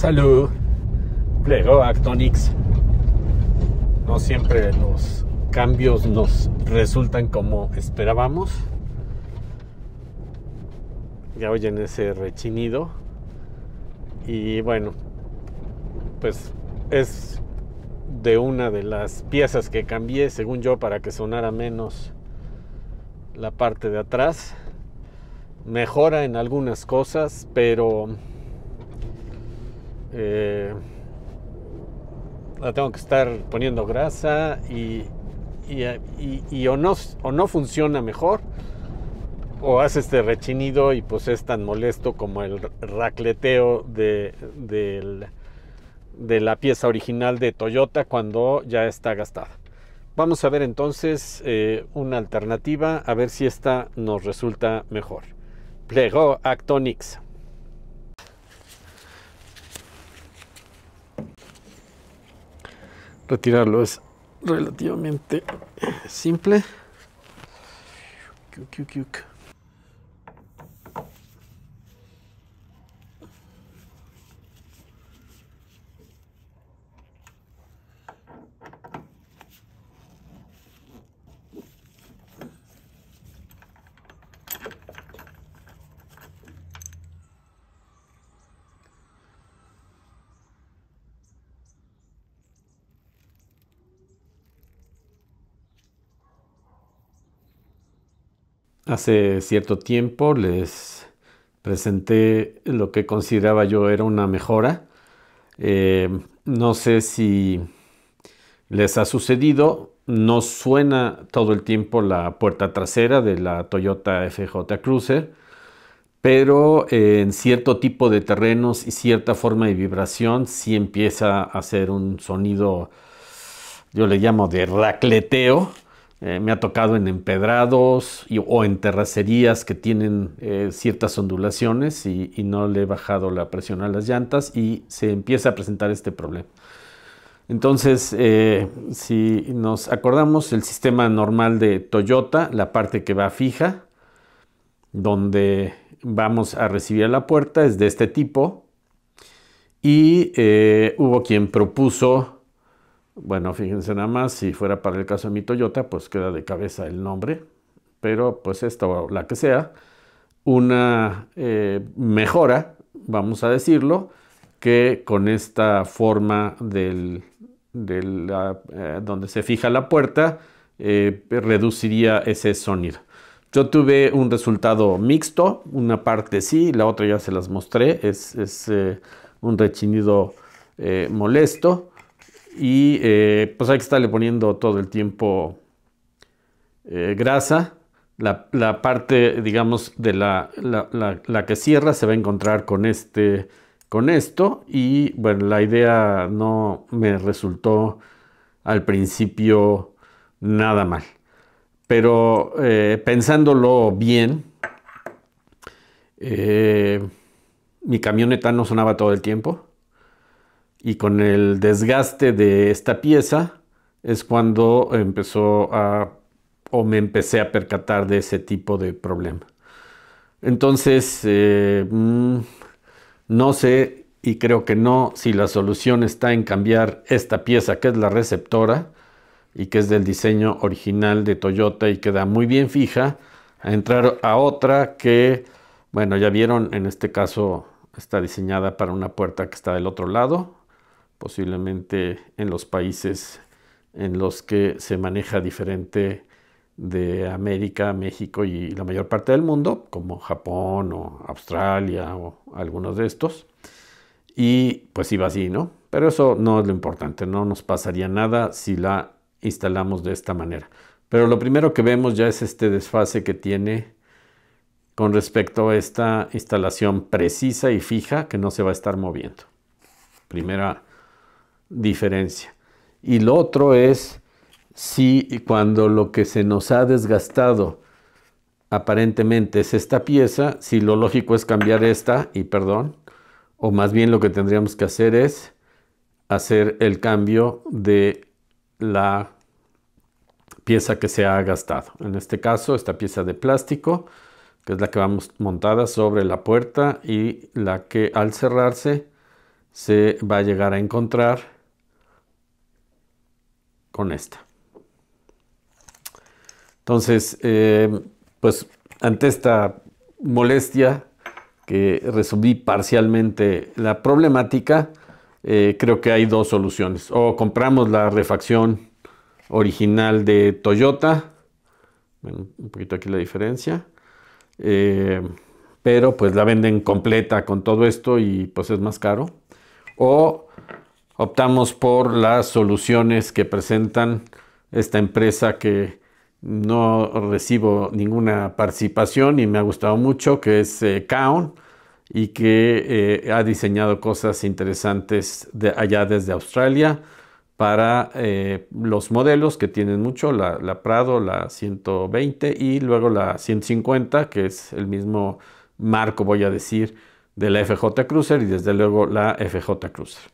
Salud. plego Actonix. No siempre los cambios nos resultan como esperábamos. Ya oyen ese rechinido. Y bueno, pues es de una de las piezas que cambié, según yo, para que sonara menos la parte de atrás. Mejora en algunas cosas, pero eh, la tengo que estar poniendo grasa y, o, no, o no funciona mejor o hace este rechinido y pues es tan molesto como el racleteo de, la pieza original de Toyota cuando ya está gastada. Vamos a ver entonces eh, una alternativa a ver si esta nos resulta mejor. Plego Actonix. retirarlo es relativamente simple. Hace cierto tiempo les presenté lo que consideraba yo era una mejora. Eh, no sé si les ha sucedido, no suena todo el tiempo la puerta trasera de la Toyota FJ Cruiser, pero eh, en cierto tipo de terrenos y cierta forma de vibración sí empieza a hacer un sonido, yo le llamo de racleteo, eh, me ha tocado en empedrados o en terracerías que tienen eh, ciertas ondulaciones y, no le he bajado la presión a las llantas y se empieza a presentar este problema. Entonces, eh, si nos acordamos, el sistema normal de Toyota, la parte que va fija, donde vamos a recibir la puerta, es de este tipo. Y hubo quien propuso bueno, fíjense nada más, si fuera para el caso de mi Toyota, pues queda de cabeza el nombre, pero pues esta o la que sea, una eh, mejora, vamos a decirlo, que con esta forma del, eh, donde se fija la puerta, eh, reduciría ese sonido. Yo tuve un resultado mixto, una parte sí, la otra ya se las mostré, es un rechinido molesto. Y eh, pues hay que estarle poniendo todo el tiempo eh, grasa. La, parte, digamos, de la, que cierra se va a encontrar con, este, con esto. Y bueno, la idea no me resultó al principio nada mal. Pero eh, pensándolo bien, mi camioneta no sonaba todo el tiempo y con el desgaste de esta pieza es cuando empezó a o me empecé a percatar de ese tipo de problema. Entonces, eh, mm, no sé y creo que no si la solución está en cambiar esta pieza que es la receptora y que es del diseño original de Toyota y queda muy bien fija, a entrar a otra que, bueno, ya vieron, en este caso está diseñada para una puerta que está del otro lado, posiblemente en los países en los que se maneja diferente de América, México y la mayor parte del mundo, como Japón o Australia o algunos de estos. Y pues iba así, ¿no? Pero eso no es lo importante, no nos pasaría nada si la instalamos de esta manera. Pero lo primero que vemos ya es este desfase que tiene con respecto a esta instalación precisa y fija que no se va a estar moviendo. Primera diferencia. Y lo otro es si cuando lo que se nos ha desgastado aparentemente es esta pieza, si lo lógico es cambiar esta, y perdón, o más bien lo que tendríamos que hacer es hacer el cambio de la pieza que se ha gastado. En este caso, esta pieza de plástico, que es la que vamos montada sobre la puerta y la que al cerrarse se va a llegar a encontrar con esta. Entonces, eh, pues ante esta molestia que resolví parcialmente la problemática, eh, creo que hay dos soluciones. O compramos la refacción original de Toyota, un poquito aquí la diferencia, eh, pero pues la venden completa con todo esto y pues es más caro. O optamos por las soluciones que presentan esta empresa que no recibo ninguna participación y me ha gustado mucho, que es eh, Kaon y que eh, ha diseñado cosas interesantes de allá desde Australia para eh, los modelos que tienen mucho, la, Prado, la 120 y luego la 150, que es el mismo marco, voy a decir, de la FJ Cruiser y desde luego la FJ Cruiser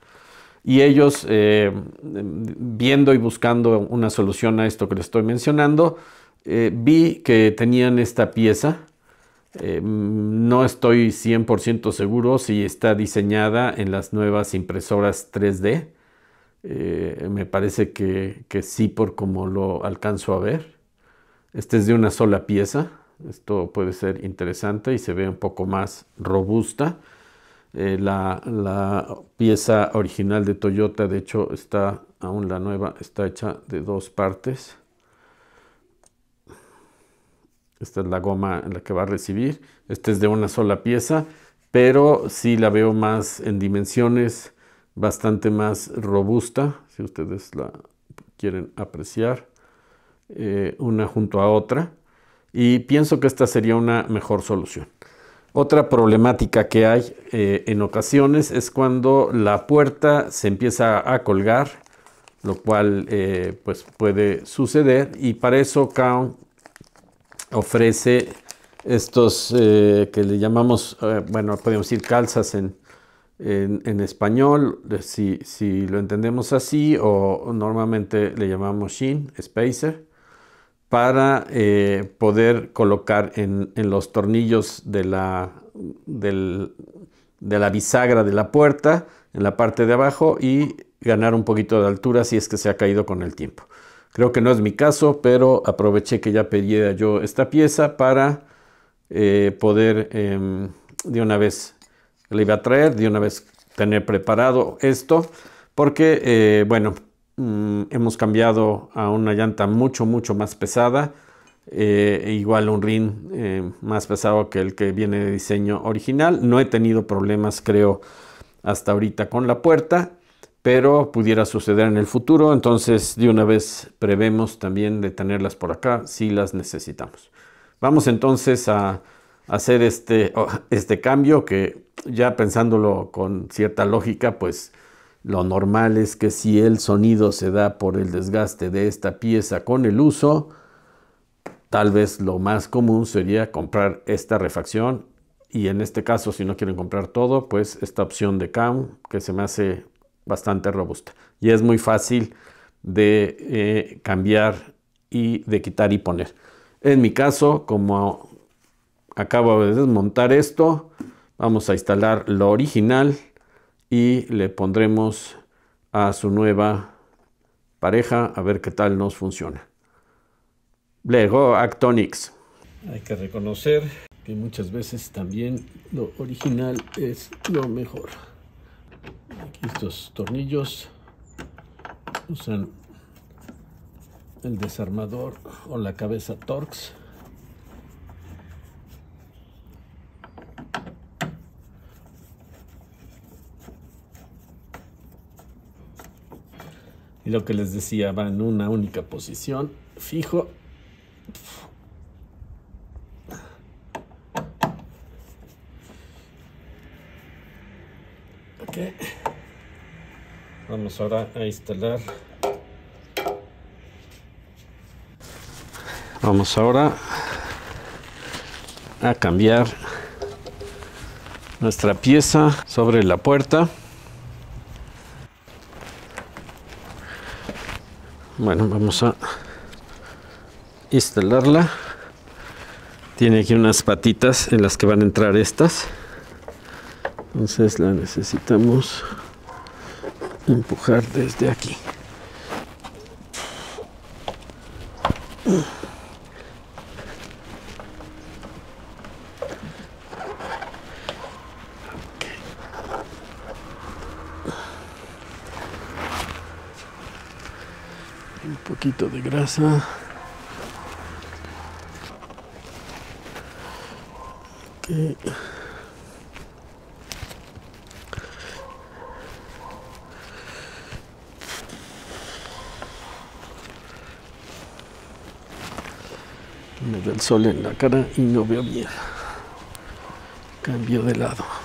y ellos, eh, viendo y buscando una solución a esto que les estoy mencionando, eh, vi que tenían esta pieza. Eh, no estoy 100% seguro si está diseñada en las nuevas impresoras 3D. me parece que, que sí por como lo alcanzo a ver. Este es de una sola pieza. Esto puede ser interesante y se ve un poco más robusta. Eh, la, pieza original de Toyota, de hecho, está aún la nueva, está hecha de dos partes. Esta es la goma en la que va a recibir. Esta es de una sola pieza, pero sí la veo más en dimensiones, bastante más robusta, si ustedes la quieren apreciar, eh, una junto a otra. Y pienso que esta sería una mejor solución. Otra problemática que hay eh, en ocasiones es cuando la puerta se empieza a colgar, lo cual eh, pues, puede suceder y para eso Kaon ofrece estos eh, que le llamamos, bueno, podemos decir calzas en, español, si, si, lo entendemos así, o normalmente le llamamos shin, spacer para eh, poder colocar en, los tornillos de la, de la bisagra de la puerta en la parte de abajo y ganar un poquito de altura si es que se ha caído con el tiempo. Creo que no es mi caso, pero aproveché que ya pedía yo esta pieza para eh, poder em, de una vez, le iba a traer, de una vez tener preparado esto, porque, eh, bueno, Mm, hemos cambiado a una llanta mucho, mucho más pesada. Eh, e igual un ring eh, más pesado que el que viene de diseño original. No he tenido problemas, creo, hasta ahorita con la puerta, pero pudiera suceder en el futuro. Entonces, de una vez prevemos también de tenerlas por acá si las necesitamos. Vamos entonces a hacer este, oh, este cambio que ya pensándolo con cierta lógica, pues lo normal es que si el sonido se da por el desgaste de esta pieza con el uso, tal vez lo más común sería comprar esta refacción y en este caso si no quieren comprar todo, pues esta opción de CAM que se me hace bastante robusta y es muy fácil de eh, cambiar y de quitar y poner. En mi caso, como acabo de desmontar esto, vamos a instalar lo original y le pondremos a su nueva pareja a ver qué tal nos funciona. Lego Actonix. Hay que reconocer que muchas veces también lo original es lo mejor. Aquí estos tornillos usan el desarmador o la cabeza Torx. Y lo que les decía, va en una única posición, fijo. Ok. Vamos ahora a instalar. Vamos ahora a cambiar nuestra pieza sobre la puerta. bueno vamos a instalarla tiene aquí unas patitas en las que van a entrar estas entonces la necesitamos empujar desde aquí grasa. Me da el sol en la cara y no veo bien. Cambio de lado.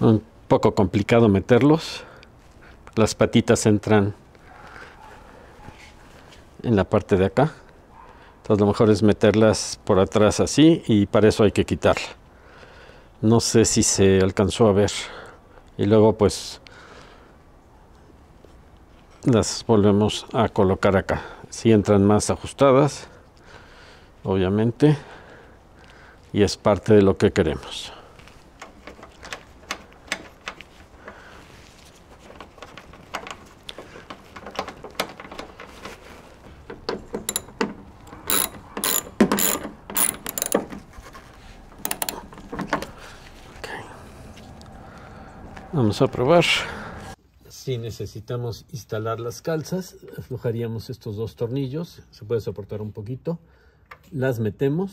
Un poco complicado meterlos. Las patitas entran en la parte de acá. Entonces lo mejor es meterlas por atrás así y para eso hay que quitarla. No sé si se alcanzó a ver. Y luego pues las volvemos a colocar acá. Si entran más ajustadas, obviamente. Y es parte de lo que queremos. Vamos a probar. Si necesitamos instalar las calzas, aflojaríamos estos dos tornillos, se puede soportar un poquito, las metemos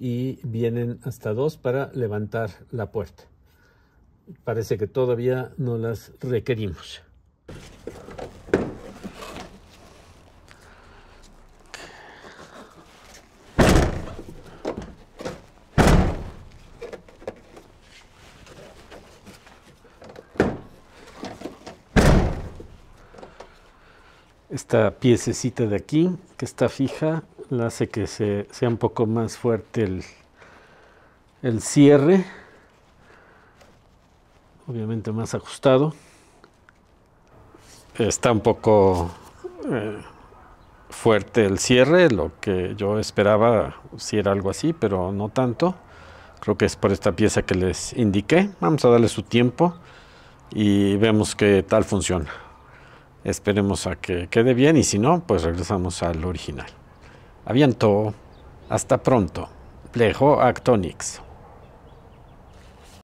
y vienen hasta dos para levantar la puerta. Parece que todavía no las requerimos. esta piececita de aquí que está fija la hace que se, sea un poco más fuerte el, cierre obviamente más ajustado está un poco eh, fuerte el cierre lo que yo esperaba si era algo así pero no tanto creo que es por esta pieza que les indiqué vamos a darle su tiempo y vemos qué tal funciona Esperemos a que quede bien y si no, pues regresamos al original. Aviento. Hasta pronto. Plejo Actonics.